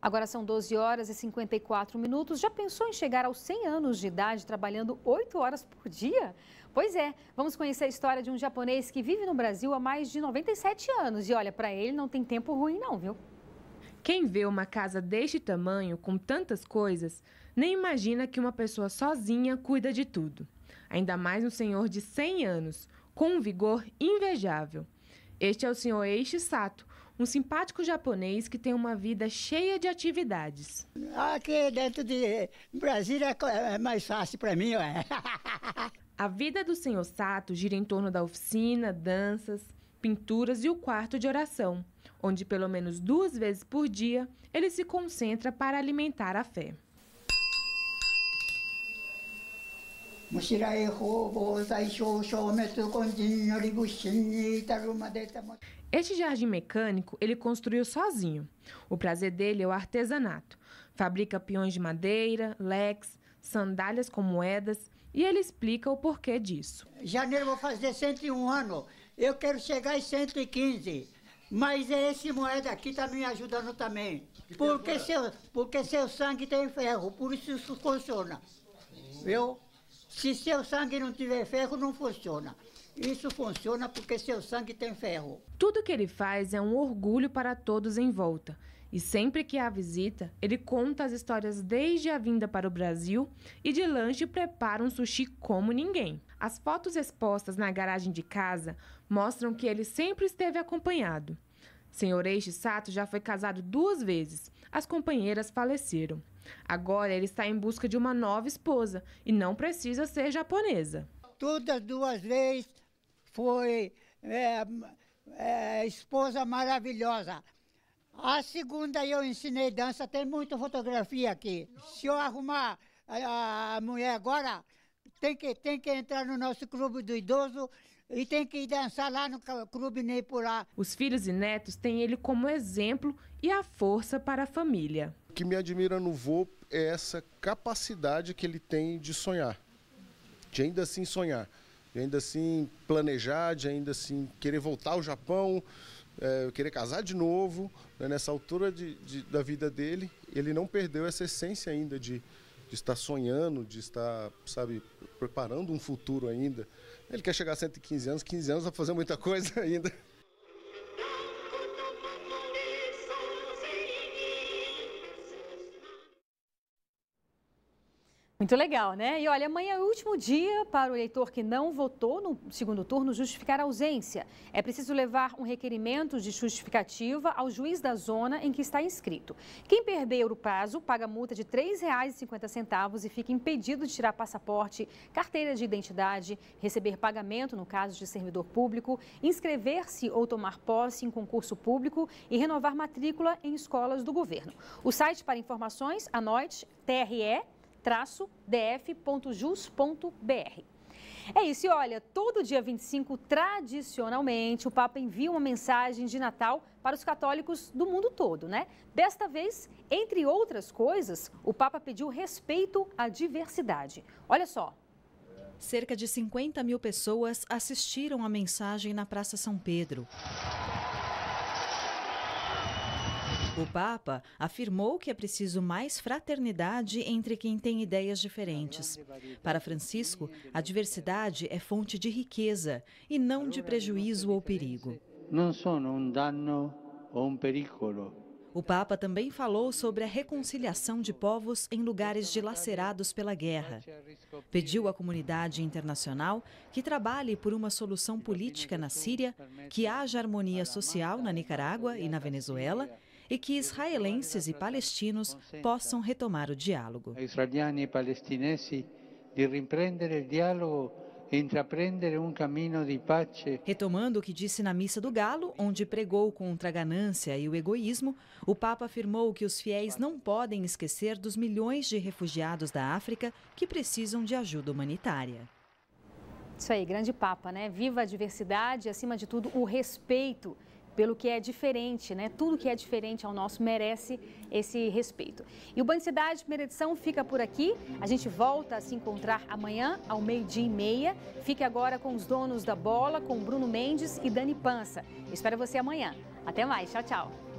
Agora são 12 horas e 54 minutos. Já pensou em chegar aos 100 anos de idade trabalhando 8 horas por dia? Pois é, vamos conhecer a história de um japonês que vive no Brasil há mais de 97 anos. E olha, para ele não tem tempo ruim não, viu? Quem vê uma casa deste tamanho, com tantas coisas, nem imagina que uma pessoa sozinha cuida de tudo. Ainda mais um senhor de 100 anos, com um vigor invejável. Este é o senhor Eishi Sato, um simpático japonês que tem uma vida cheia de atividades. Aqui dentro de Brasília é, é mais fácil para mim, ué. A vida do senhor Sato gira em torno da oficina, danças, pinturas e o quarto de oração, onde pelo menos duas vezes por dia ele se concentra para alimentar a fé. Este jardim mecânico ele construiu sozinho. O prazer dele é o artesanato. Fabrica peões de madeira, leques, sandálias com moedas e ele explica o porquê disso. Janeiro vou fazer 101 anos, eu quero chegar em 115. Mas esse moeda aqui está me ajudando também. Porque seu, porque seu sangue tem ferro, por isso isso funciona. Viu? Se seu sangue não tiver ferro, não funciona. Isso funciona porque seu sangue tem ferro. Tudo que ele faz é um orgulho para todos em volta. E sempre que há visita, ele conta as histórias desde a vinda para o Brasil e de lanche prepara um sushi como ninguém. As fotos expostas na garagem de casa mostram que ele sempre esteve acompanhado. Senhor Eixe Sato já foi casado duas vezes as companheiras faleceram. Agora ele está em busca de uma nova esposa e não precisa ser japonesa. Todas duas vezes foi é, é, esposa maravilhosa. A segunda eu ensinei dança, tem muita fotografia aqui. Se eu arrumar a, a mulher agora, tem que, tem que entrar no nosso clube do idoso e tem que dançar lá no clube lá. Os filhos e netos têm ele como exemplo e a força para a família. O que me admira no vô é essa capacidade que ele tem de sonhar, de ainda assim sonhar, de ainda assim planejar, de ainda assim querer voltar ao Japão, é, querer casar de novo. Né? Nessa altura de, de, da vida dele, ele não perdeu essa essência ainda de, de estar sonhando, de estar, sabe, preparando um futuro ainda. Ele quer chegar a 115 anos, 15 anos vai fazer muita coisa ainda. Muito legal, né? E olha, amanhã é o último dia para o eleitor que não votou no segundo turno justificar a ausência. É preciso levar um requerimento de justificativa ao juiz da zona em que está inscrito. Quem perder o prazo paga multa de R$ 3,50 e fica impedido de tirar passaporte, carteira de identidade, receber pagamento no caso de servidor público, inscrever-se ou tomar posse em concurso público e renovar matrícula em escolas do governo. O site para informações, anote, TRE df.jus.br. É isso, e olha, todo dia 25, tradicionalmente, o Papa envia uma mensagem de Natal para os católicos do mundo todo, né? Desta vez, entre outras coisas, o Papa pediu respeito à diversidade. Olha só. Cerca de 50 mil pessoas assistiram a mensagem na Praça São Pedro. O Papa afirmou que é preciso mais fraternidade entre quem tem ideias diferentes. Para Francisco, a diversidade é fonte de riqueza e não de prejuízo ou perigo. Não são um dano ou um pericolo. O Papa também falou sobre a reconciliação de povos em lugares dilacerados pela guerra. Pediu à comunidade internacional que trabalhe por uma solução política na Síria, que haja harmonia social na Nicarágua e na Venezuela e que israelenses e palestinos possam retomar o diálogo. e de o diálogo um caminho de Retomando o que disse na Missa do Galo, onde pregou contra a ganância e o egoísmo, o Papa afirmou que os fiéis não podem esquecer dos milhões de refugiados da África que precisam de ajuda humanitária. Isso aí, grande Papa, né? Viva a diversidade, e, acima de tudo, o respeito pelo que é diferente, né? Tudo que é diferente ao nosso merece esse respeito. E o Banho Cidade, primeira edição, fica por aqui. A gente volta a se encontrar amanhã, ao meio-dia e meia. Fique agora com os donos da bola, com Bruno Mendes e Dani Pança. Espero você amanhã. Até mais. Tchau, tchau.